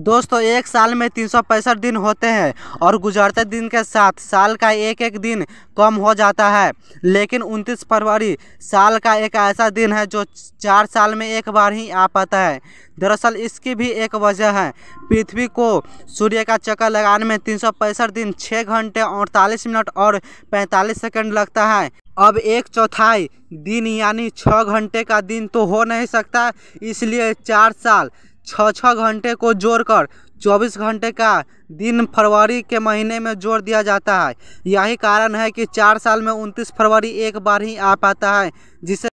दोस्तों एक साल में तीन दिन होते हैं और गुजरते दिन के साथ साल का एक एक दिन कम हो जाता है लेकिन 29 फरवरी साल का एक ऐसा दिन है जो चार साल में एक बार ही आ पाता है दरअसल इसकी भी एक वजह है पृथ्वी को सूर्य का चक्कर लगाने में तीन दिन छः घंटे अड़तालीस मिनट और 45 सेकंड लगता है अब एक चौथाई दिन यानी छः घंटे का दिन तो हो नहीं सकता इसलिए चार साल छः छः घंटे को जोड़कर चौबीस घंटे का दिन फरवरी के महीने में जोड़ दिया जाता है यही कारण है कि चार साल में उनतीस फरवरी एक बार ही आ पाता है जिसे